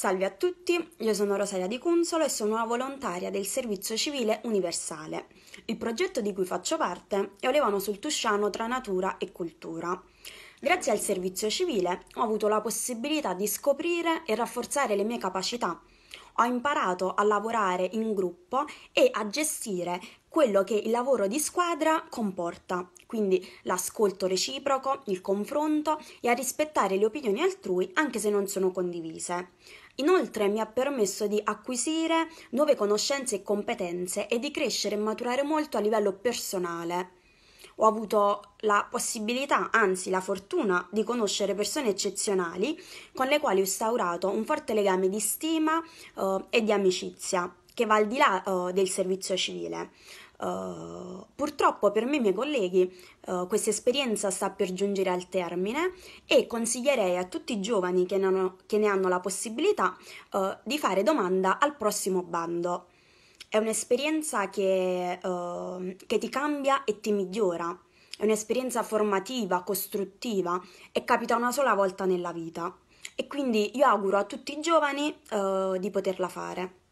Salve a tutti, io sono Rosaria Di Cunzolo e sono una volontaria del Servizio Civile Universale. Il progetto di cui faccio parte è Olevano sul Tusciano tra natura e cultura. Grazie al servizio civile ho avuto la possibilità di scoprire e rafforzare le mie capacità ho imparato a lavorare in gruppo e a gestire quello che il lavoro di squadra comporta, quindi l'ascolto reciproco, il confronto e a rispettare le opinioni altrui anche se non sono condivise. Inoltre mi ha permesso di acquisire nuove conoscenze e competenze e di crescere e maturare molto a livello personale. Ho avuto la possibilità, anzi la fortuna, di conoscere persone eccezionali con le quali ho instaurato un forte legame di stima eh, e di amicizia che va al di là eh, del servizio civile. Uh, purtroppo per me e i miei colleghi uh, questa esperienza sta per giungere al termine e consiglierei a tutti i giovani che ne hanno, che ne hanno la possibilità uh, di fare domanda al prossimo bando. È un'esperienza che, eh, che ti cambia e ti migliora, è un'esperienza formativa, costruttiva e capita una sola volta nella vita. E quindi io auguro a tutti i giovani eh, di poterla fare.